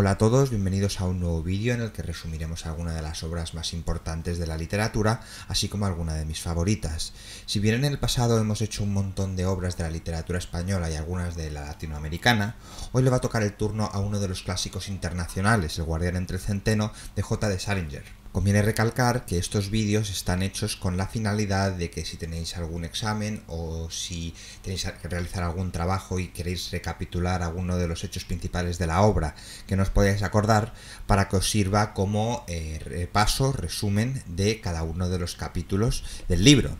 Hola a todos, bienvenidos a un nuevo vídeo en el que resumiremos alguna de las obras más importantes de la literatura, así como alguna de mis favoritas. Si bien en el pasado hemos hecho un montón de obras de la literatura española y algunas de la latinoamericana, hoy le va a tocar el turno a uno de los clásicos internacionales, El guardián entre el centeno, de J. de Salinger. Conviene recalcar que estos vídeos están hechos con la finalidad de que si tenéis algún examen o si tenéis que realizar algún trabajo y queréis recapitular alguno de los hechos principales de la obra que nos podáis acordar, para que os sirva como eh, repaso, resumen de cada uno de los capítulos del libro.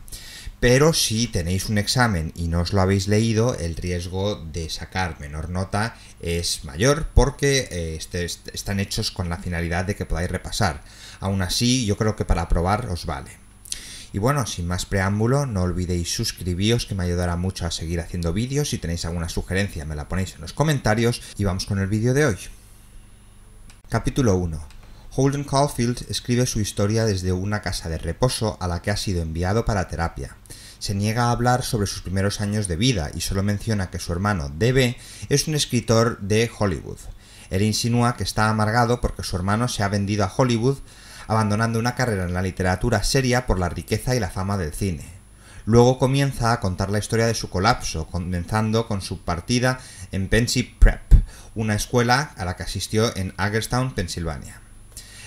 Pero si tenéis un examen y no os lo habéis leído, el riesgo de sacar menor nota es mayor porque eh, este, están hechos con la finalidad de que podáis repasar. Aún así, yo creo que para probar os vale. Y bueno, sin más preámbulo, no olvidéis suscribíos que me ayudará mucho a seguir haciendo vídeos. Si tenéis alguna sugerencia me la ponéis en los comentarios y vamos con el vídeo de hoy. Capítulo 1. Holden Caulfield escribe su historia desde una casa de reposo a la que ha sido enviado para terapia. Se niega a hablar sobre sus primeros años de vida y solo menciona que su hermano, DB, es un escritor de Hollywood. Él insinúa que está amargado porque su hermano se ha vendido a Hollywood abandonando una carrera en la literatura seria por la riqueza y la fama del cine. Luego comienza a contar la historia de su colapso, comenzando con su partida en Pensy Prep, una escuela a la que asistió en Agerstown, Pensilvania.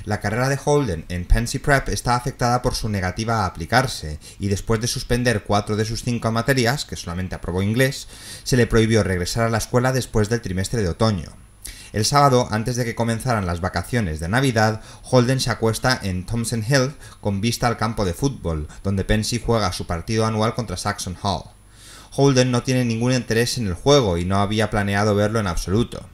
La carrera de Holden en Pensy Prep está afectada por su negativa a aplicarse, y después de suspender cuatro de sus cinco materias, que solamente aprobó inglés, se le prohibió regresar a la escuela después del trimestre de otoño. El sábado, antes de que comenzaran las vacaciones de Navidad, Holden se acuesta en Thompson Hill con vista al campo de fútbol, donde Pensy juega su partido anual contra Saxon Hall. Holden no tiene ningún interés en el juego y no había planeado verlo en absoluto.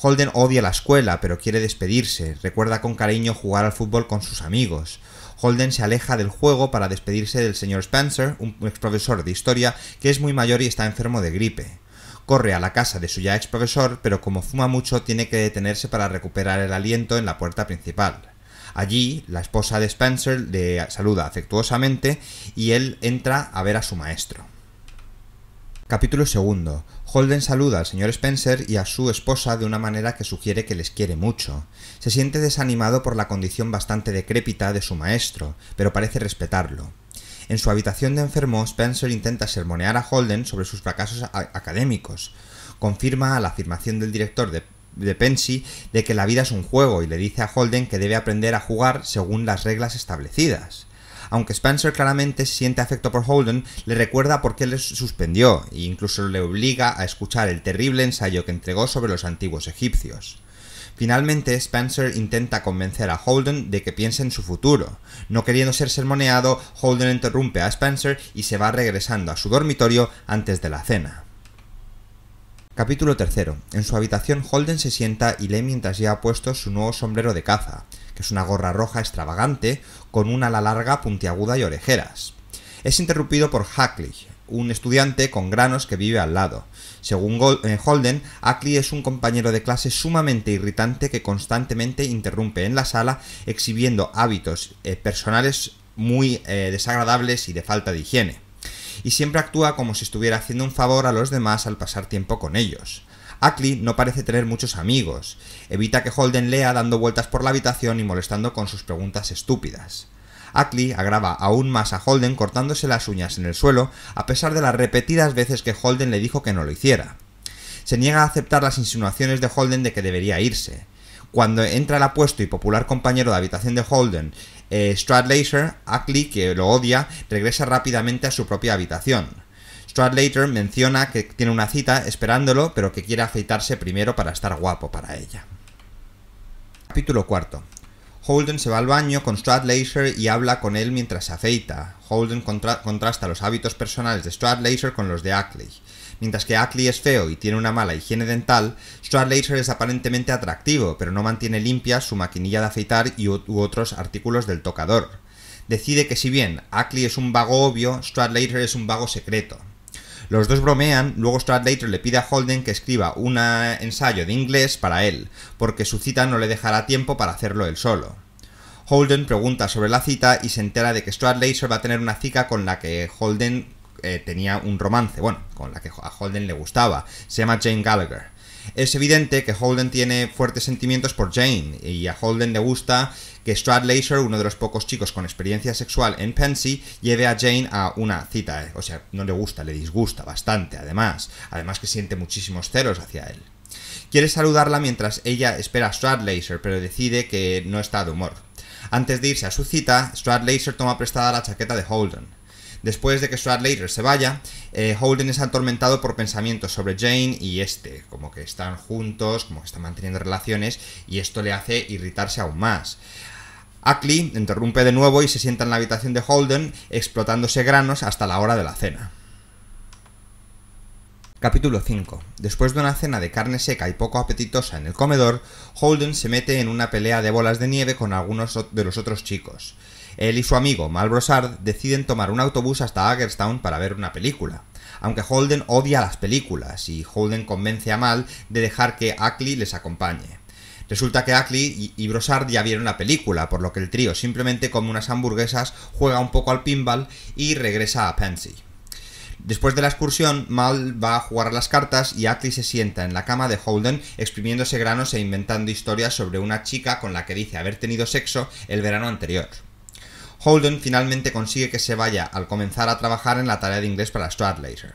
Holden odia la escuela, pero quiere despedirse. Recuerda con cariño jugar al fútbol con sus amigos. Holden se aleja del juego para despedirse del señor Spencer, un ex profesor de historia que es muy mayor y está enfermo de gripe. Corre a la casa de su ya ex profesor, pero como fuma mucho tiene que detenerse para recuperar el aliento en la puerta principal. Allí, la esposa de Spencer le saluda afectuosamente y él entra a ver a su maestro. Capítulo 2. Holden saluda al señor Spencer y a su esposa de una manera que sugiere que les quiere mucho. Se siente desanimado por la condición bastante decrépita de su maestro, pero parece respetarlo. En su habitación de enfermo, Spencer intenta sermonear a Holden sobre sus fracasos académicos. Confirma la afirmación del director de, de Pensy de que la vida es un juego y le dice a Holden que debe aprender a jugar según las reglas establecidas. Aunque Spencer claramente siente afecto por Holden, le recuerda por qué le suspendió e incluso le obliga a escuchar el terrible ensayo que entregó sobre los antiguos egipcios. Finalmente, Spencer intenta convencer a Holden de que piense en su futuro. No queriendo ser sermoneado, Holden interrumpe a Spencer y se va regresando a su dormitorio antes de la cena. Capítulo 3. En su habitación, Holden se sienta y lee mientras ya ha puesto su nuevo sombrero de caza, que es una gorra roja extravagante con una ala larga, puntiaguda y orejeras. Es interrumpido por Hackley, un estudiante con granos que vive al lado. Según eh, Holden, Ackley es un compañero de clase sumamente irritante que constantemente interrumpe en la sala exhibiendo hábitos eh, personales muy eh, desagradables y de falta de higiene. Y siempre actúa como si estuviera haciendo un favor a los demás al pasar tiempo con ellos. Ackley no parece tener muchos amigos. Evita que Holden lea dando vueltas por la habitación y molestando con sus preguntas estúpidas. Ackley agrava aún más a Holden cortándose las uñas en el suelo, a pesar de las repetidas veces que Holden le dijo que no lo hiciera. Se niega a aceptar las insinuaciones de Holden de que debería irse. Cuando entra el apuesto y popular compañero de habitación de Holden, eh, Stradlater, Ackley, que lo odia, regresa rápidamente a su propia habitación. Stradlater menciona que tiene una cita esperándolo, pero que quiere afeitarse primero para estar guapo para ella. Capítulo cuarto. Holden se va al baño con Stradlaser y habla con él mientras se afeita. Holden contrasta los hábitos personales de Stradlaser con los de Ackley. Mientras que Ackley es feo y tiene una mala higiene dental, Stradlaser es aparentemente atractivo, pero no mantiene limpia su maquinilla de afeitar y u otros artículos del tocador. Decide que si bien Ackley es un vago obvio, Stradlaser es un vago secreto. Los dos bromean, luego Stradlater le pide a Holden que escriba un ensayo de inglés para él, porque su cita no le dejará tiempo para hacerlo él solo. Holden pregunta sobre la cita y se entera de que Stradlater va a tener una cita con la que Holden eh, tenía un romance, bueno, con la que a Holden le gustaba, se llama Jane Gallagher. Es evidente que Holden tiene fuertes sentimientos por Jane, y a Holden le gusta que Stradlater, uno de los pocos chicos con experiencia sexual en Pansy, lleve a Jane a una cita. Eh. O sea, no le gusta, le disgusta bastante, además. Además que siente muchísimos celos hacia él. Quiere saludarla mientras ella espera a Stradlater, pero decide que no está de humor. Antes de irse a su cita, Stradlater toma prestada la chaqueta de Holden. Después de que Stuart se vaya, eh, Holden es atormentado por pensamientos sobre Jane y este, como que están juntos, como que están manteniendo relaciones, y esto le hace irritarse aún más. Ackley interrumpe de nuevo y se sienta en la habitación de Holden, explotándose granos hasta la hora de la cena. Capítulo 5. Después de una cena de carne seca y poco apetitosa en el comedor, Holden se mete en una pelea de bolas de nieve con algunos de los otros chicos. Él y su amigo, Mal Brosard, deciden tomar un autobús hasta Aggerstown para ver una película. Aunque Holden odia las películas y Holden convence a Mal de dejar que Ackley les acompañe. Resulta que Ackley y Brosard ya vieron la película, por lo que el trío simplemente come unas hamburguesas, juega un poco al pinball y regresa a Pansy. Después de la excursión, Mal va a jugar a las cartas y Ackley se sienta en la cama de Holden exprimiéndose granos e inventando historias sobre una chica con la que dice haber tenido sexo el verano anterior. Holden finalmente consigue que se vaya al comenzar a trabajar en la tarea de inglés para Stuart Laser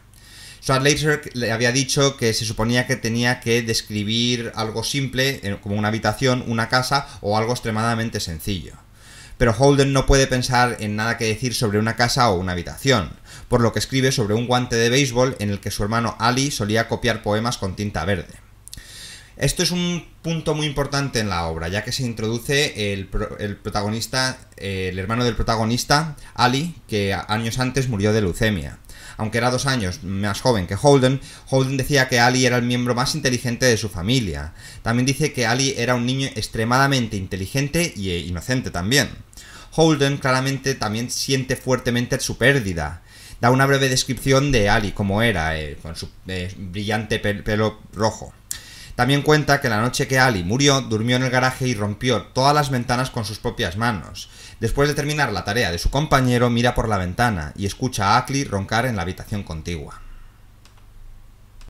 le había dicho que se suponía que tenía que describir algo simple, eh, como una habitación, una casa o algo extremadamente sencillo. Pero Holden no puede pensar en nada que decir sobre una casa o una habitación, por lo que escribe sobre un guante de béisbol en el que su hermano Ali solía copiar poemas con tinta verde. Esto es un punto muy importante en la obra, ya que se introduce el, protagonista, el hermano del protagonista, Ali, que años antes murió de leucemia. Aunque era dos años más joven que Holden, Holden decía que Ali era el miembro más inteligente de su familia. También dice que Ali era un niño extremadamente inteligente e inocente también. Holden claramente también siente fuertemente su pérdida, da una breve descripción de Ali, como era, eh, con su eh, brillante pelo rojo. También cuenta que la noche que Ali murió, durmió en el garaje y rompió todas las ventanas con sus propias manos. Después de terminar la tarea de su compañero, mira por la ventana y escucha a Ackley roncar en la habitación contigua.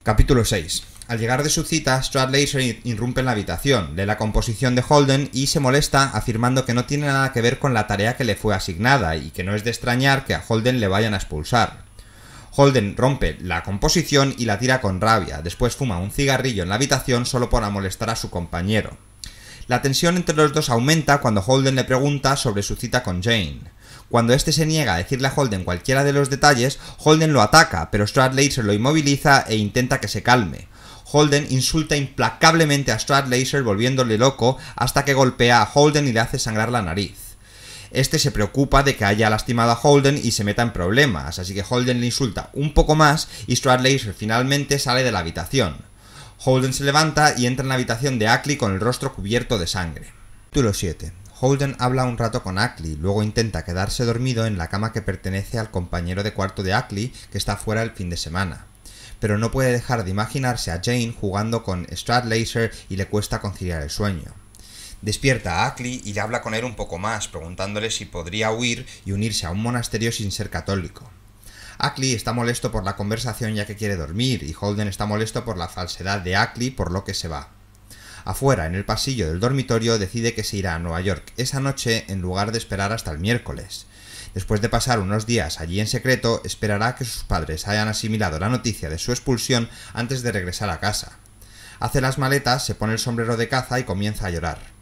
Capítulo 6. Al llegar de su cita, Stradley se irrumpe en la habitación, lee la composición de Holden y se molesta afirmando que no tiene nada que ver con la tarea que le fue asignada y que no es de extrañar que a Holden le vayan a expulsar. Holden rompe la composición y la tira con rabia, después fuma un cigarrillo en la habitación solo para molestar a su compañero. La tensión entre los dos aumenta cuando Holden le pregunta sobre su cita con Jane. Cuando este se niega a decirle a Holden cualquiera de los detalles, Holden lo ataca, pero Stradley se lo inmoviliza e intenta que se calme. Holden insulta implacablemente a Laser, volviéndole loco hasta que golpea a Holden y le hace sangrar la nariz este se preocupa de que haya lastimado a Holden y se meta en problemas, así que Holden le insulta un poco más y Stradley finalmente sale de la habitación. Holden se levanta y entra en la habitación de Ackley con el rostro cubierto de sangre. Título 7. Holden habla un rato con Ackley, luego intenta quedarse dormido en la cama que pertenece al compañero de cuarto de Ackley que está fuera el fin de semana. Pero no puede dejar de imaginarse a Jane jugando con Stradlaser y le cuesta conciliar el sueño. Despierta a Ackley y le habla con él un poco más, preguntándole si podría huir y unirse a un monasterio sin ser católico. Ackley está molesto por la conversación ya que quiere dormir y Holden está molesto por la falsedad de Ackley por lo que se va. Afuera, en el pasillo del dormitorio, decide que se irá a Nueva York esa noche en lugar de esperar hasta el miércoles. Después de pasar unos días allí en secreto, esperará que sus padres hayan asimilado la noticia de su expulsión antes de regresar a casa. Hace las maletas, se pone el sombrero de caza y comienza a llorar.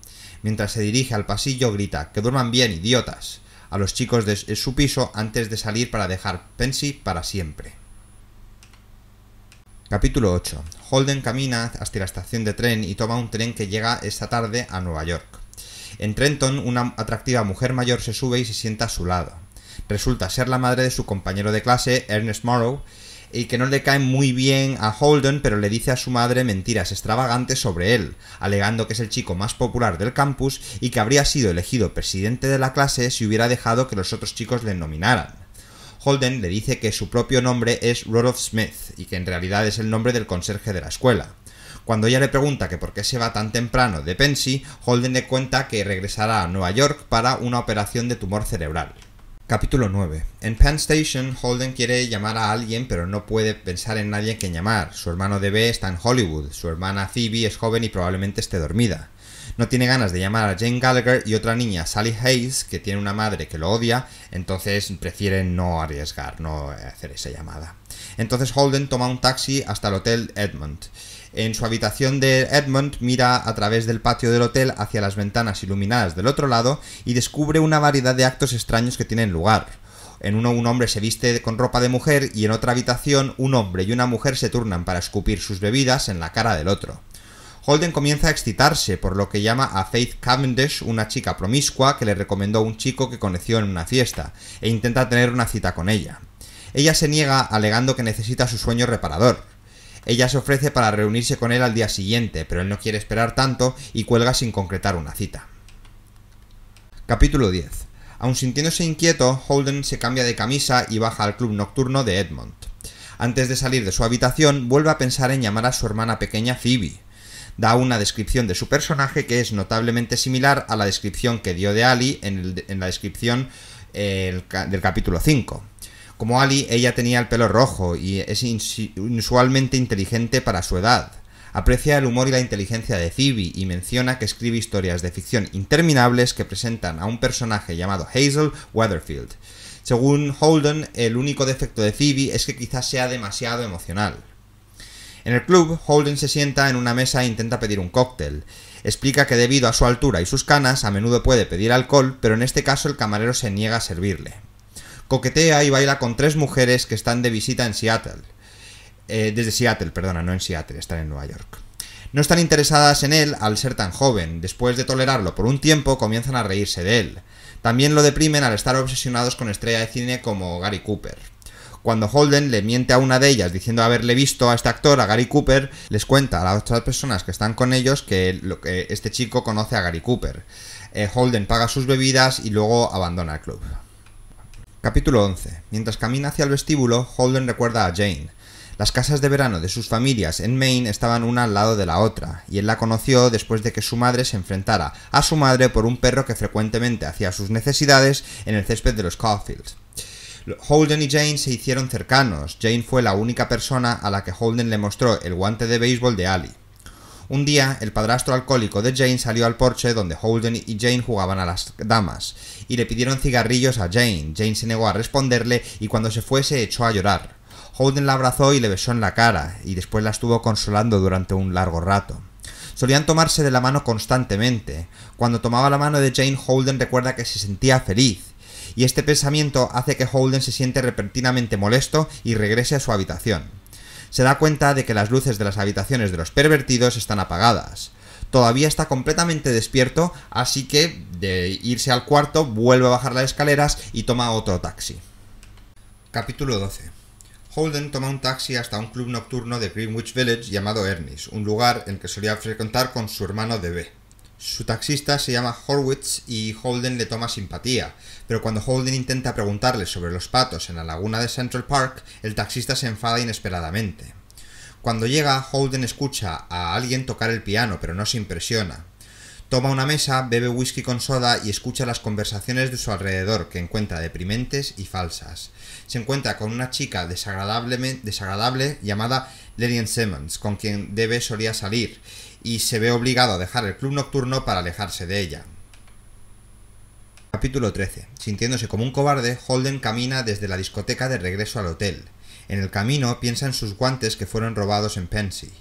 Mientras se dirige al pasillo, grita, ¡Que duerman bien, idiotas! a los chicos de su piso antes de salir para dejar Pensy para siempre. Capítulo 8. Holden camina hasta la estación de tren y toma un tren que llega esta tarde a Nueva York. En Trenton, una atractiva mujer mayor se sube y se sienta a su lado. Resulta ser la madre de su compañero de clase, Ernest Morrow, y que no le cae muy bien a Holden, pero le dice a su madre mentiras extravagantes sobre él, alegando que es el chico más popular del campus y que habría sido elegido presidente de la clase si hubiera dejado que los otros chicos le nominaran. Holden le dice que su propio nombre es Rodolf Smith y que en realidad es el nombre del conserje de la escuela. Cuando ella le pregunta que por qué se va tan temprano de Pensy, Holden le cuenta que regresará a Nueva York para una operación de tumor cerebral. Capítulo 9. En Penn Station, Holden quiere llamar a alguien, pero no puede pensar en nadie que llamar. Su hermano DB está en Hollywood, su hermana Phoebe es joven y probablemente esté dormida. No tiene ganas de llamar a Jane Gallagher y otra niña, Sally Hayes, que tiene una madre que lo odia, entonces prefiere no arriesgar, no hacer esa llamada. Entonces Holden toma un taxi hasta el Hotel Edmond en su habitación de Edmund mira a través del patio del hotel hacia las ventanas iluminadas del otro lado y descubre una variedad de actos extraños que tienen lugar. En uno un hombre se viste con ropa de mujer y en otra habitación un hombre y una mujer se turnan para escupir sus bebidas en la cara del otro. Holden comienza a excitarse por lo que llama a Faith Cavendish una chica promiscua que le recomendó a un chico que conoció en una fiesta e intenta tener una cita con ella. Ella se niega alegando que necesita su sueño reparador, ella se ofrece para reunirse con él al día siguiente, pero él no quiere esperar tanto y cuelga sin concretar una cita. Capítulo 10. Aun sintiéndose inquieto, Holden se cambia de camisa y baja al club nocturno de Edmond. Antes de salir de su habitación, vuelve a pensar en llamar a su hermana pequeña Phoebe. Da una descripción de su personaje que es notablemente similar a la descripción que dio de Ali en, la descripción eh, del capítulo 5. Como Ali, ella tenía el pelo rojo y es inusualmente inteligente para su edad. Aprecia el humor y la inteligencia de Phoebe y menciona que escribe historias de ficción interminables que presentan a un personaje llamado Hazel Weatherfield. Según Holden, el único defecto de Phoebe es que quizás sea demasiado emocional. En el club, Holden se sienta en una mesa e intenta pedir un cóctel. Explica que debido a su altura y sus canas, a menudo puede pedir alcohol, pero en este caso el camarero se niega a servirle coquetea y baila con tres mujeres que están de visita en Seattle. Eh, desde Seattle, perdona, no en Seattle, están en Nueva York. No están interesadas en él al ser tan joven. Después de tolerarlo por un tiempo, comienzan a reírse de él. También lo deprimen al estar obsesionados con estrella de cine como Gary Cooper. Cuando Holden le miente a una de ellas diciendo haberle visto a este actor, a Gary Cooper, les cuenta a las otras personas que están con ellos que, este chico conoce a Gary Cooper. Eh, Holden paga sus bebidas y luego abandona el club. Capítulo 11. Mientras camina hacia el vestíbulo, Holden recuerda a Jane. Las casas de verano de sus familias en Maine estaban una al lado de la otra, y él la conoció después de que su madre se enfrentara a su madre por un perro que frecuentemente hacía sus necesidades en el césped de los Caulfields. Holden y Jane se hicieron cercanos. Jane fue la única persona a la que Holden le mostró el guante de béisbol de Ali. Un día, el padrastro alcohólico de Jane salió al porche donde Holden y Jane jugaban a las damas, y le pidieron cigarrillos a Jane. Jane se negó a responderle y cuando se fue se echó a llorar. Holden la abrazó y le besó en la cara, y después la estuvo consolando durante un largo rato. Solían tomarse de la mano constantemente. Cuando tomaba la mano de Jane, Holden recuerda que se sentía feliz, y este pensamiento hace que Holden se siente repentinamente molesto y regrese a su habitación se da cuenta de que las luces de las habitaciones de los pervertidos están apagadas. Todavía está completamente despierto, así que de irse al cuarto vuelve a bajar las escaleras y toma otro taxi. Capítulo 12. Holden toma un taxi hasta un club nocturno de Greenwich Village llamado Ernest, un lugar en que solía frecuentar con su hermano DB. Su taxista se llama Horwitz y Holden le toma simpatía, pero cuando Holden intenta preguntarle sobre los patos en la laguna de Central Park, el taxista se enfada inesperadamente. Cuando llega, Holden escucha a alguien tocar el piano, pero no se impresiona. Toma una mesa, bebe whisky con soda y escucha las conversaciones de su alrededor, que encuentra deprimentes y falsas. Se encuentra con una chica desagradable llamada Lillian Simmons, con quien debe solía salir, y se ve obligado a dejar el club nocturno para alejarse de ella. Capítulo 13. Sintiéndose como un cobarde, Holden camina desde la discoteca de regreso al hotel. En el camino piensa en sus guantes que fueron robados en Pensy.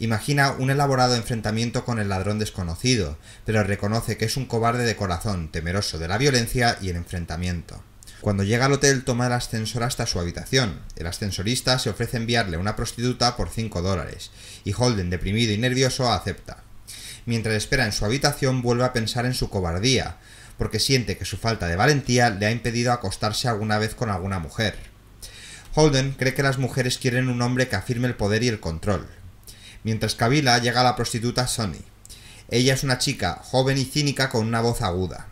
Imagina un elaborado enfrentamiento con el ladrón desconocido, pero reconoce que es un cobarde de corazón, temeroso de la violencia y el enfrentamiento. Cuando llega al hotel toma el ascensor hasta su habitación. El ascensorista se ofrece enviarle una prostituta por 5 dólares, y Holden, deprimido y nervioso, acepta. Mientras espera en su habitación vuelve a pensar en su cobardía, porque siente que su falta de valentía le ha impedido acostarse alguna vez con alguna mujer. Holden cree que las mujeres quieren un hombre que afirme el poder y el control. Mientras cavila llega la prostituta Sonny. Ella es una chica joven y cínica con una voz aguda.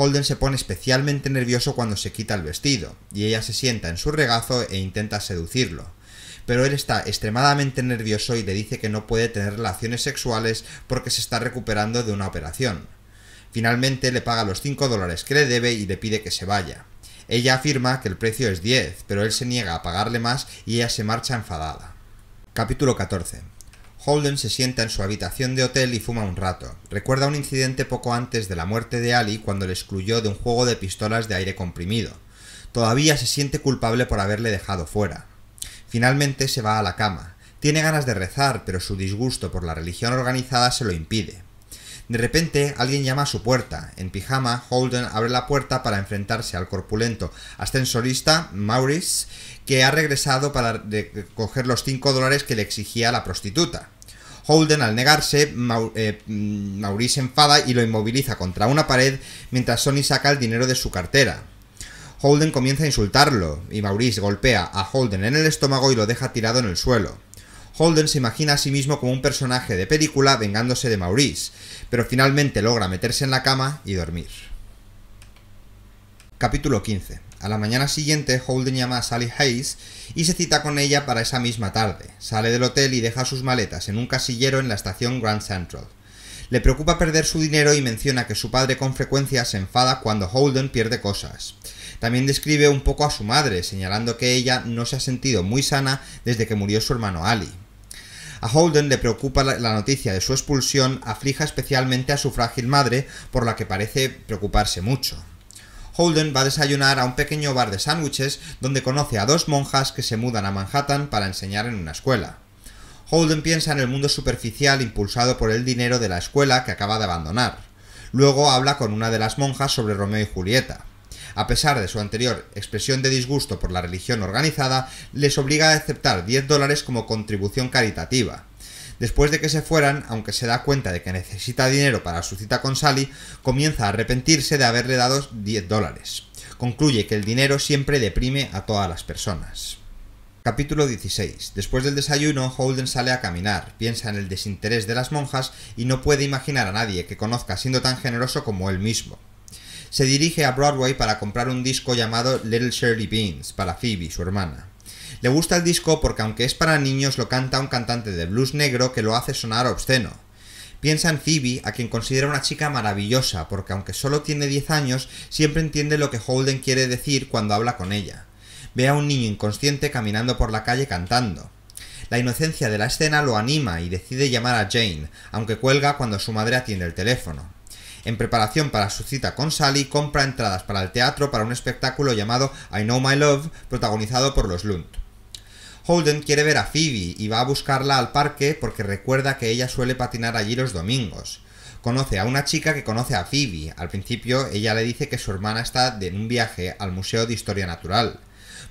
Holden se pone especialmente nervioso cuando se quita el vestido, y ella se sienta en su regazo e intenta seducirlo. Pero él está extremadamente nervioso y le dice que no puede tener relaciones sexuales porque se está recuperando de una operación. Finalmente le paga los 5 dólares que le debe y le pide que se vaya. Ella afirma que el precio es 10, pero él se niega a pagarle más y ella se marcha enfadada. Capítulo 14 Holden se sienta en su habitación de hotel y fuma un rato. Recuerda un incidente poco antes de la muerte de Ali cuando le excluyó de un juego de pistolas de aire comprimido. Todavía se siente culpable por haberle dejado fuera. Finalmente se va a la cama. Tiene ganas de rezar, pero su disgusto por la religión organizada se lo impide. De repente, alguien llama a su puerta. En pijama, Holden abre la puerta para enfrentarse al corpulento ascensorista Maurice, que ha regresado para coger los 5 dólares que le exigía la prostituta. Holden, al negarse, eh, mm, Maurice enfada y lo inmoviliza contra una pared mientras Sony saca el dinero de su cartera. Holden comienza a insultarlo y Maurice golpea a Holden en el estómago y lo deja tirado en el suelo. Holden se imagina a sí mismo como un personaje de película vengándose de Maurice, pero finalmente logra meterse en la cama y dormir. Capítulo 15. A la mañana siguiente, Holden llama a Sally Hayes y se cita con ella para esa misma tarde. Sale del hotel y deja sus maletas en un casillero en la estación Grand Central. Le preocupa perder su dinero y menciona que su padre con frecuencia se enfada cuando Holden pierde cosas. También describe un poco a su madre, señalando que ella no se ha sentido muy sana desde que murió su hermano Ali. A Holden le preocupa la noticia de su expulsión, aflija especialmente a su frágil madre, por la que parece preocuparse mucho. Holden va a desayunar a un pequeño bar de sándwiches donde conoce a dos monjas que se mudan a Manhattan para enseñar en una escuela. Holden piensa en el mundo superficial impulsado por el dinero de la escuela que acaba de abandonar. Luego habla con una de las monjas sobre Romeo y Julieta a pesar de su anterior expresión de disgusto por la religión organizada, les obliga a aceptar 10 dólares como contribución caritativa. Después de que se fueran, aunque se da cuenta de que necesita dinero para su cita con Sally, comienza a arrepentirse de haberle dado 10 dólares. Concluye que el dinero siempre deprime a todas las personas. Capítulo 16. Después del desayuno, Holden sale a caminar, piensa en el desinterés de las monjas y no puede imaginar a nadie que conozca siendo tan generoso como él mismo se dirige a Broadway para comprar un disco llamado Little Shirley Beans para Phoebe, su hermana. Le gusta el disco porque aunque es para niños lo canta un cantante de blues negro que lo hace sonar obsceno. Piensa en Phoebe, a quien considera una chica maravillosa, porque aunque solo tiene 10 años, siempre entiende lo que Holden quiere decir cuando habla con ella. Ve a un niño inconsciente caminando por la calle cantando. La inocencia de la escena lo anima y decide llamar a Jane, aunque cuelga cuando su madre atiende el teléfono. En preparación para su cita con Sally, compra entradas para el teatro para un espectáculo llamado I Know My Love, protagonizado por los Lund. Holden quiere ver a Phoebe y va a buscarla al parque porque recuerda que ella suele patinar allí los domingos. Conoce a una chica que conoce a Phoebe. Al principio ella le dice que su hermana está en un viaje al Museo de Historia Natural,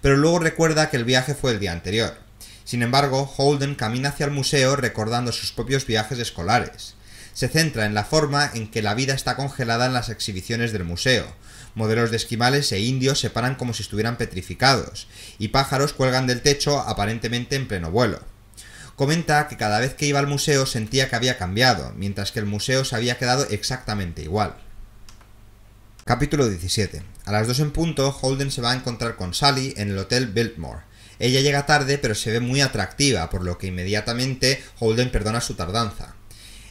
pero luego recuerda que el viaje fue el día anterior. Sin embargo, Holden camina hacia el museo recordando sus propios viajes escolares se centra en la forma en que la vida está congelada en las exhibiciones del museo. Modelos de esquimales e indios se paran como si estuvieran petrificados, y pájaros cuelgan del techo aparentemente en pleno vuelo. Comenta que cada vez que iba al museo sentía que había cambiado, mientras que el museo se había quedado exactamente igual. Capítulo 17. A las 2 en punto, Holden se va a encontrar con Sally en el Hotel Biltmore. Ella llega tarde pero se ve muy atractiva, por lo que inmediatamente Holden perdona su tardanza.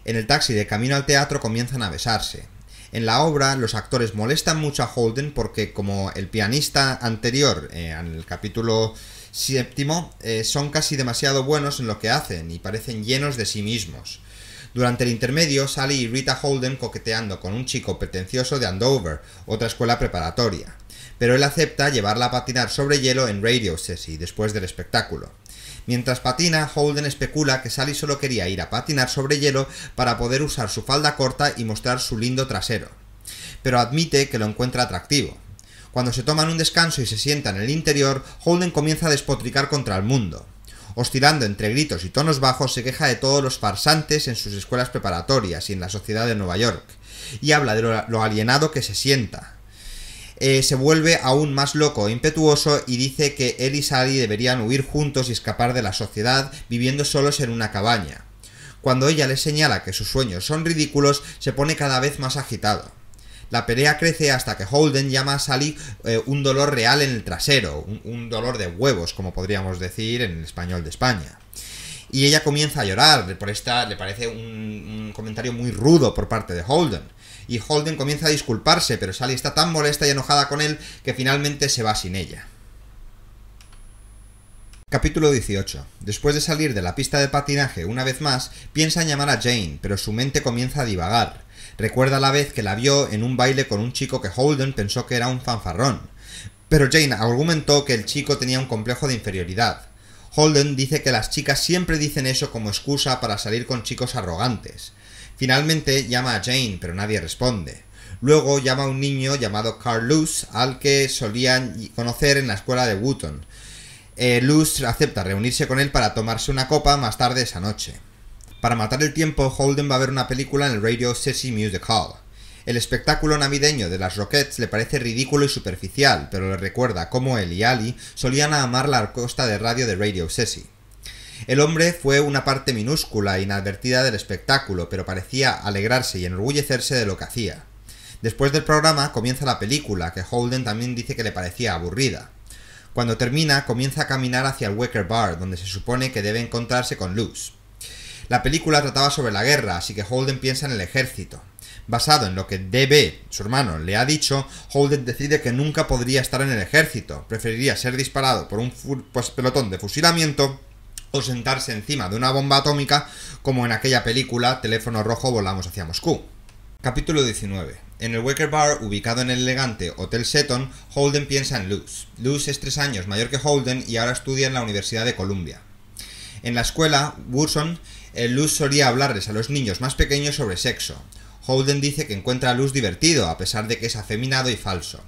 En el taxi de camino al teatro comienzan a besarse. En la obra, los actores molestan mucho a Holden porque, como el pianista anterior, eh, en el capítulo séptimo, eh, son casi demasiado buenos en lo que hacen y parecen llenos de sí mismos. Durante el intermedio, Sally y Rita Holden coqueteando con un chico pretencioso de Andover, otra escuela preparatoria. Pero él acepta llevarla a patinar sobre hielo en Radio City después del espectáculo. Mientras patina, Holden especula que Sally solo quería ir a patinar sobre hielo para poder usar su falda corta y mostrar su lindo trasero. Pero admite que lo encuentra atractivo. Cuando se toman un descanso y se sientan en el interior, Holden comienza a despotricar contra el mundo. Oscilando entre gritos y tonos bajos, se queja de todos los farsantes en sus escuelas preparatorias y en la sociedad de Nueva York, y habla de lo alienado que se sienta, eh, se vuelve aún más loco e impetuoso y dice que él y Sally deberían huir juntos y escapar de la sociedad viviendo solos en una cabaña. Cuando ella le señala que sus sueños son ridículos, se pone cada vez más agitado. La pelea crece hasta que Holden llama a Sally eh, un dolor real en el trasero, un, dolor de huevos, como podríamos decir en el español de España y ella comienza a llorar. Por esta le parece un, comentario muy rudo por parte de Holden y Holden comienza a disculparse, pero Sally está tan molesta y enojada con él que finalmente se va sin ella. Capítulo 18. Después de salir de la pista de patinaje una vez más, piensa en llamar a Jane, pero su mente comienza a divagar. Recuerda la vez que la vio en un baile con un chico que Holden pensó que era un fanfarrón. Pero Jane argumentó que el chico tenía un complejo de inferioridad. Holden dice que las chicas siempre dicen eso como excusa para salir con chicos arrogantes. Finalmente llama a Jane, pero nadie responde. Luego llama a un niño llamado Carl Luce, al que solían conocer en la escuela de Wooton. Eh, Luce Luz acepta reunirse con él para tomarse una copa más tarde esa noche. Para matar el tiempo, Holden va a ver una película en el Radio City Music Hall. El espectáculo navideño de las Rockets le parece ridículo y superficial, pero le recuerda cómo él y Ali solían amar la costa de radio de Radio City. El hombre fue una parte minúscula e inadvertida del espectáculo, pero parecía alegrarse y enorgullecerse de lo que hacía. Después del programa comienza la película, que Holden también dice que le parecía aburrida. Cuando termina, comienza a caminar hacia el Waker Bar, donde se supone que debe encontrarse con Luz. La película trataba sobre la guerra, así que Holden piensa en el ejército. Basado en lo que DB, su hermano, le ha dicho, Holden decide que nunca podría estar en el ejército, preferiría ser disparado por un pues, pelotón de fusilamiento sentarse encima de una bomba atómica como en aquella película Teléfono Rojo Volamos hacia Moscú. Capítulo 19. En el Waker Bar, ubicado en el elegante Hotel Seton, Holden piensa en Luz. Luz es tres años mayor que Holden y ahora estudia en la Universidad de Columbia. En la escuela, el eh, Luz solía hablarles a los niños más pequeños sobre sexo. Holden dice que encuentra a Luz divertido, a pesar de que es afeminado y falso.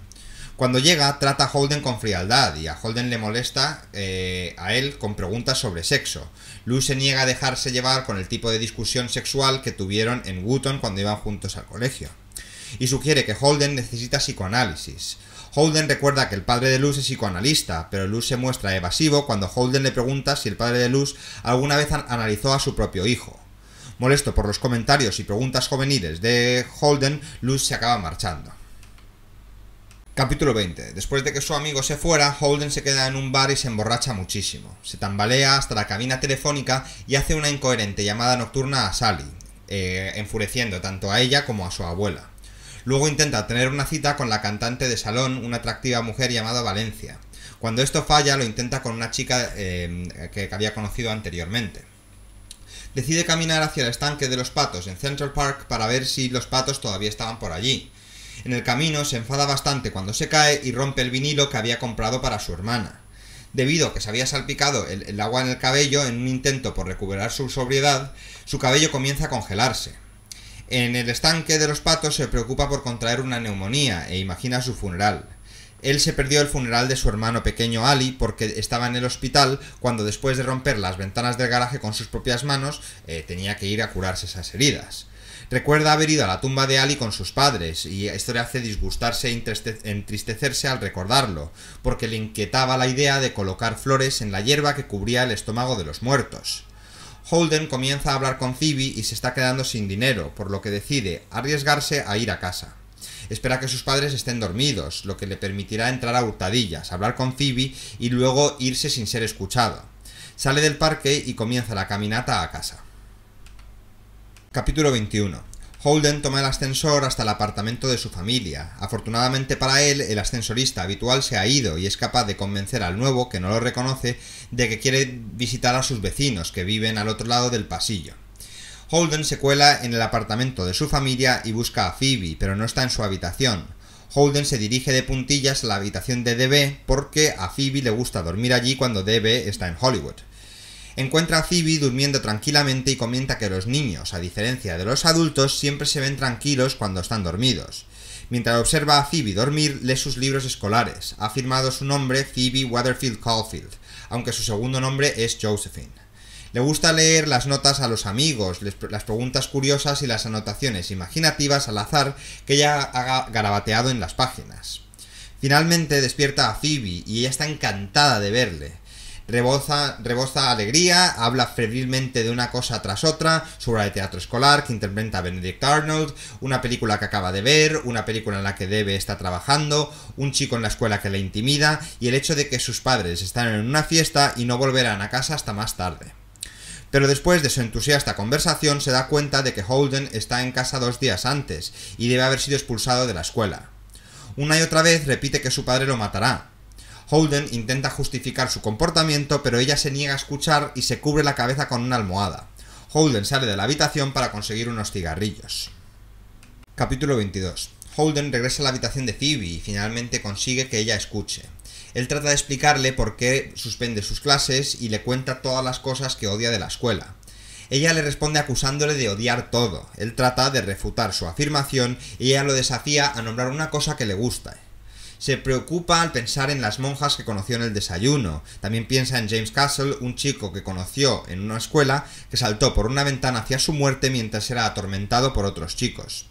Cuando llega, trata a Holden con frialdad y a Holden le molesta eh, a él con preguntas sobre sexo. Luz se niega a dejarse llevar con el tipo de discusión sexual que tuvieron en Wooton cuando iban juntos al colegio. Y sugiere que Holden necesita psicoanálisis. Holden recuerda que el padre de Luz es psicoanalista, pero Luz se muestra evasivo cuando Holden le pregunta si el padre de Luz alguna vez analizó a su propio hijo. Molesto por los comentarios y preguntas juveniles de Holden, Luz se acaba marchando. Capítulo 20. Después de que su amigo se fuera, Holden se queda en un bar y se emborracha muchísimo. Se tambalea hasta la cabina telefónica y hace una incoherente llamada nocturna a Sally, eh, enfureciendo tanto a ella como a su abuela. Luego intenta tener una cita con la cantante de salón, una atractiva mujer llamada Valencia. Cuando esto falla, lo intenta con una chica eh, que había conocido anteriormente. Decide caminar hacia el estanque de los patos en Central Park para ver si los patos todavía estaban por allí en el camino se enfada bastante cuando se cae y rompe el vinilo que había comprado para su hermana. Debido a que se había salpicado el, agua en el cabello en un intento por recuperar su sobriedad, su cabello comienza a congelarse. En el estanque de los patos se preocupa por contraer una neumonía e imagina su funeral. Él se perdió el funeral de su hermano pequeño Ali porque estaba en el hospital cuando después de romper las ventanas del garaje con sus propias manos eh, tenía que ir a curarse esas heridas. Recuerda haber ido a la tumba de Ali con sus padres, y esto le hace disgustarse e entristecerse al recordarlo, porque le inquietaba la idea de colocar flores en la hierba que cubría el estómago de los muertos. Holden comienza a hablar con Phoebe y se está quedando sin dinero, por lo que decide arriesgarse a ir a casa. Espera que sus padres estén dormidos, lo que le permitirá entrar a hurtadillas, hablar con Phoebe y luego irse sin ser escuchado. Sale del parque y comienza la caminata a casa. Capítulo 21. Holden toma el ascensor hasta el apartamento de su familia. Afortunadamente para él, el ascensorista habitual se ha ido y es capaz de convencer al nuevo, que no lo reconoce, de que quiere visitar a sus vecinos, que viven al otro lado del pasillo. Holden se cuela en el apartamento de su familia y busca a Phoebe, pero no está en su habitación. Holden se dirige de puntillas a la habitación de DB porque a Phoebe le gusta dormir allí cuando DB está en Hollywood. Encuentra a Phoebe durmiendo tranquilamente y comenta que los niños, a diferencia de los adultos, siempre se ven tranquilos cuando están dormidos. Mientras observa a Phoebe dormir, lee sus libros escolares. Ha firmado su nombre Phoebe Waterfield Caulfield, aunque su segundo nombre es Josephine. Le gusta leer las notas a los amigos, las preguntas curiosas y las anotaciones imaginativas al azar que ella ha garabateado en las páginas. Finalmente despierta a Phoebe y ella está encantada de verle. Reboza, alegría, habla febrilmente de una cosa tras otra, su obra de teatro escolar que interpreta a Benedict Arnold, una película que acaba de ver, una película en la que debe estar trabajando, un chico en la escuela que le intimida y el hecho de que sus padres están en una fiesta y no volverán a casa hasta más tarde. Pero después de su entusiasta conversación se da cuenta de que Holden está en casa dos días antes y debe haber sido expulsado de la escuela. Una y otra vez repite que su padre lo matará, Holden intenta justificar su comportamiento, pero ella se niega a escuchar y se cubre la cabeza con una almohada. Holden sale de la habitación para conseguir unos cigarrillos. Capítulo 22. Holden regresa a la habitación de Phoebe y finalmente consigue que ella escuche. Él trata de explicarle por qué suspende sus clases y le cuenta todas las cosas que odia de la escuela. Ella le responde acusándole de odiar todo. Él trata de refutar su afirmación y ella lo desafía a nombrar una cosa que le gusta. Se preocupa al pensar en las monjas que conoció en el desayuno. También piensa en James Castle, un chico que conoció en una escuela que saltó por una ventana hacia su muerte mientras era atormentado por otros chicos.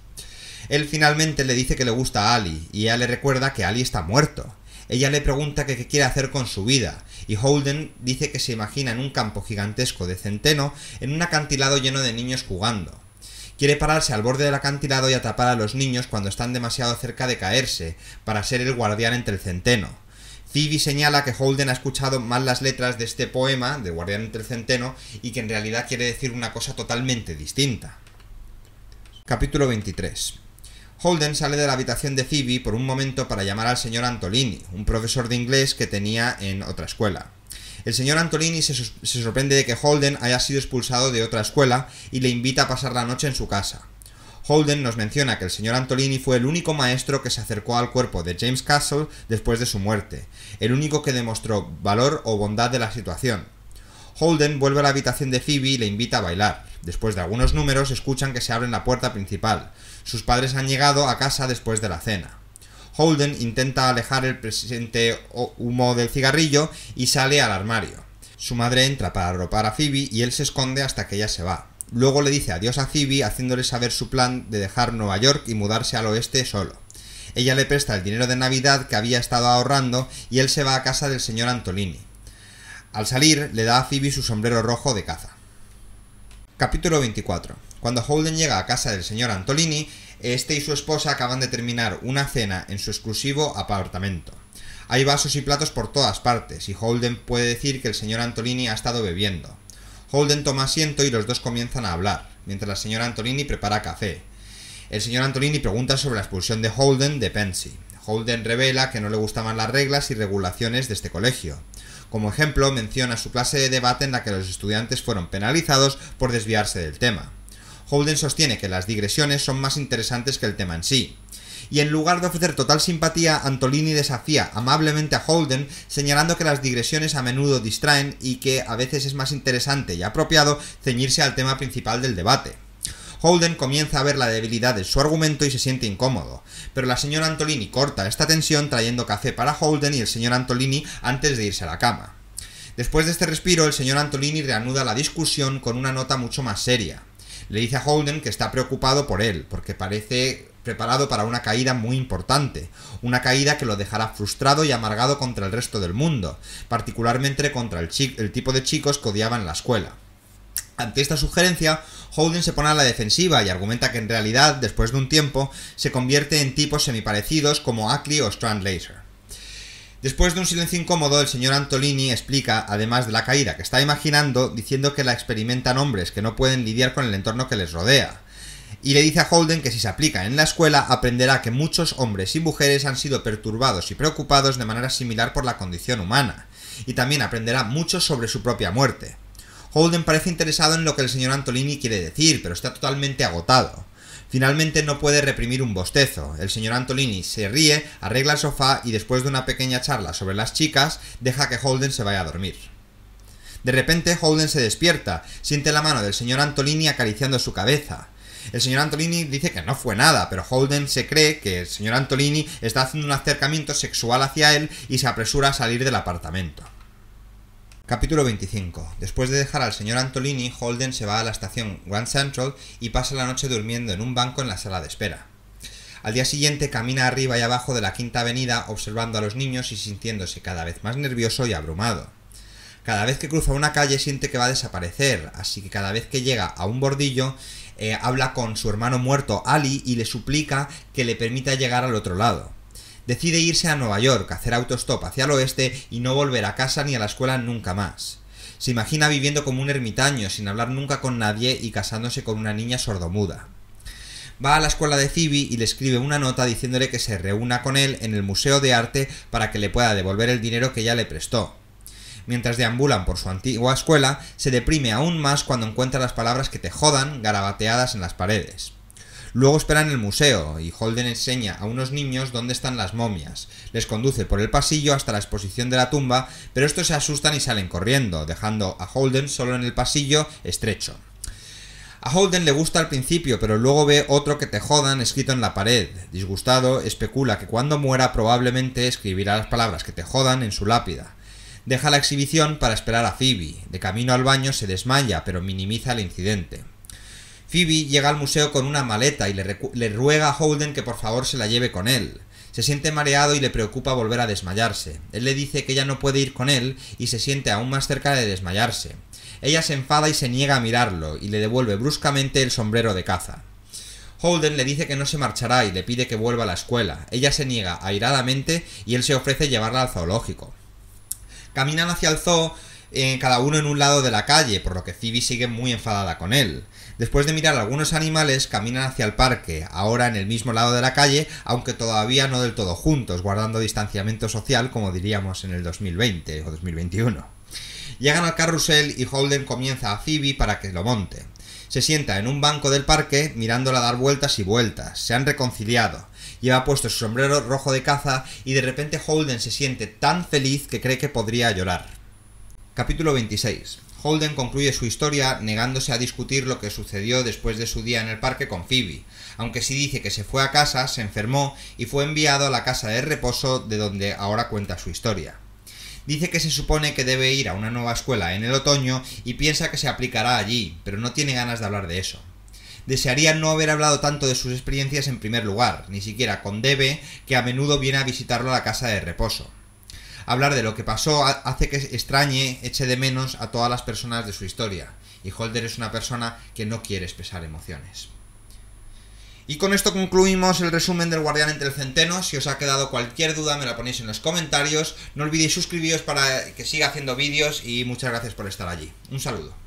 Él finalmente le dice que le gusta a Ali, y ella le recuerda que Ali está muerto. Ella le pregunta qué quiere hacer con su vida, y Holden dice que se imagina en un campo gigantesco de centeno, en un acantilado lleno de niños jugando. Quiere pararse al borde del acantilado y atrapar a los niños cuando están demasiado cerca de caerse, para ser el guardián entre el centeno. Phoebe señala que Holden ha escuchado mal las letras de este poema, de Guardián entre el Centeno, y que en realidad quiere decir una cosa totalmente distinta. Capítulo 23. Holden sale de la habitación de Phoebe por un momento para llamar al señor Antolini, un profesor de inglés que tenía en otra escuela. El señor Antolini se, sorprende de que Holden haya sido expulsado de otra escuela y le invita a pasar la noche en su casa. Holden nos menciona que el señor Antolini fue el único maestro que se acercó al cuerpo de James Castle después de su muerte, el único que demostró valor o bondad de la situación. Holden vuelve a la habitación de Phoebe y le invita a bailar. Después de algunos números escuchan que se abre la puerta principal. Sus padres han llegado a casa después de la cena. Holden intenta alejar el presente humo del cigarrillo y sale al armario. Su madre entra para arropar a Phoebe y él se esconde hasta que ella se va. Luego le dice adiós a Phoebe haciéndole saber su plan de dejar Nueva York y mudarse al oeste solo. Ella le presta el dinero de Navidad que había estado ahorrando y él se va a casa del señor Antolini. Al salir, le da a Phoebe su sombrero rojo de caza. Capítulo 24. Cuando Holden llega a casa del señor Antolini, este y su esposa acaban de terminar una cena en su exclusivo apartamento. Hay vasos y platos por todas partes, y Holden puede decir que el señor Antolini ha estado bebiendo. Holden toma asiento y los dos comienzan a hablar, mientras la señora Antolini prepara café. El señor Antolini pregunta sobre la expulsión de Holden de Pensy. Holden revela que no le gustaban las reglas y regulaciones de este colegio. Como ejemplo, menciona su clase de debate en la que los estudiantes fueron penalizados por desviarse del tema. Holden sostiene que las digresiones son más interesantes que el tema en sí. Y en lugar de ofrecer total simpatía, Antolini desafía amablemente a Holden, señalando que las digresiones a menudo distraen y que a veces es más interesante y apropiado ceñirse al tema principal del debate. Holden comienza a ver la debilidad de su argumento y se siente incómodo, pero la señora Antolini corta esta tensión trayendo café para Holden y el señor Antolini antes de irse a la cama. Después de este respiro, el señor Antolini reanuda la discusión con una nota mucho más seria le dice a Holden que está preocupado por él, porque parece preparado para una caída muy importante, una caída que lo dejará frustrado y amargado contra el resto del mundo, particularmente contra el, tipo de chicos que odiaban la escuela. Ante esta sugerencia, Holden se pone a la defensiva y argumenta que en realidad, después de un tiempo, se convierte en tipos semiparecidos como Ackley o Strand Laser. Después de un silencio incómodo, el señor Antolini explica, además de la caída que está imaginando, diciendo que la experimentan hombres que no pueden lidiar con el entorno que les rodea. Y le dice a Holden que si se aplica en la escuela, aprenderá que muchos hombres y mujeres han sido perturbados y preocupados de manera similar por la condición humana, y también aprenderá mucho sobre su propia muerte. Holden parece interesado en lo que el señor Antolini quiere decir, pero está totalmente agotado. Finalmente no puede reprimir un bostezo. El señor Antolini se ríe, arregla el sofá y después de una pequeña charla sobre las chicas, deja que Holden se vaya a dormir. De repente Holden se despierta, siente la mano del señor Antolini acariciando su cabeza. El señor Antolini dice que no fue nada, pero Holden se cree que el señor Antolini está haciendo un acercamiento sexual hacia él y se apresura a salir del apartamento. Capítulo 25. Después de dejar al señor Antolini, Holden se va a la estación Grand Central y pasa la noche durmiendo en un banco en la sala de espera. Al día siguiente camina arriba y abajo de la Quinta Avenida observando a los niños y sintiéndose cada vez más nervioso y abrumado. Cada vez que cruza una calle siente que va a desaparecer, así que cada vez que llega a un bordillo eh, habla con su hermano muerto Ali y le suplica que le permita llegar al otro lado. Decide irse a Nueva York, hacer autostop hacia el oeste y no volver a casa ni a la escuela nunca más. Se imagina viviendo como un ermitaño, sin hablar nunca con nadie y casándose con una niña sordomuda. Va a la escuela de Phoebe y le escribe una nota diciéndole que se reúna con él en el Museo de Arte para que le pueda devolver el dinero que ella le prestó. Mientras deambulan por su antigua escuela, se deprime aún más cuando encuentra las palabras que te jodan garabateadas en las paredes. Luego esperan el museo y Holden enseña a unos niños dónde están las momias. Les conduce por el pasillo hasta la exposición de la tumba, pero estos se asustan y salen corriendo, dejando a Holden solo en el pasillo estrecho. A Holden le gusta al principio, pero luego ve otro que te jodan escrito en la pared. Disgustado, especula que cuando muera probablemente escribirá las palabras que te jodan en su lápida. Deja la exhibición para esperar a Phoebe. De camino al baño se desmaya, pero minimiza el incidente. Phoebe llega al museo con una maleta y le, ruega a Holden que por favor se la lleve con él. Se siente mareado y le preocupa volver a desmayarse. Él le dice que ella no puede ir con él y se siente aún más cerca de desmayarse. Ella se enfada y se niega a mirarlo y le devuelve bruscamente el sombrero de caza. Holden le dice que no se marchará y le pide que vuelva a la escuela. Ella se niega airadamente y él se ofrece llevarla al zoológico. Caminan hacia el zoo, eh, cada uno en un lado de la calle, por lo que Phoebe sigue muy enfadada con él. Después de mirar algunos animales, caminan hacia el parque, ahora en el mismo lado de la calle, aunque todavía no del todo juntos, guardando distanciamiento social, como diríamos en el 2020 o 2021. Llegan al carrusel y Holden comienza a Phoebe para que lo monte. Se sienta en un banco del parque mirándola dar vueltas y vueltas. Se han reconciliado. Lleva puesto su sombrero rojo de caza y de repente Holden se siente tan feliz que cree que podría llorar. Capítulo 26. Holden concluye su historia negándose a discutir lo que sucedió después de su día en el parque con Phoebe, aunque sí dice que se fue a casa, se enfermó y fue enviado a la casa de reposo de donde ahora cuenta su historia. Dice que se supone que debe ir a una nueva escuela en el otoño y piensa que se aplicará allí, pero no tiene ganas de hablar de eso. Desearía no haber hablado tanto de sus experiencias en primer lugar, ni siquiera con Debe, que a menudo viene a visitarlo a la casa de reposo. Hablar de lo que pasó hace que extrañe, eche de menos a todas las personas de su historia, y Holder es una persona que no quiere expresar emociones. Y con esto concluimos el resumen del Guardián entre el Centeno. Si os ha quedado cualquier duda, me la ponéis en los comentarios. No olvidéis suscribiros para que siga haciendo vídeos y muchas gracias por estar allí. Un saludo.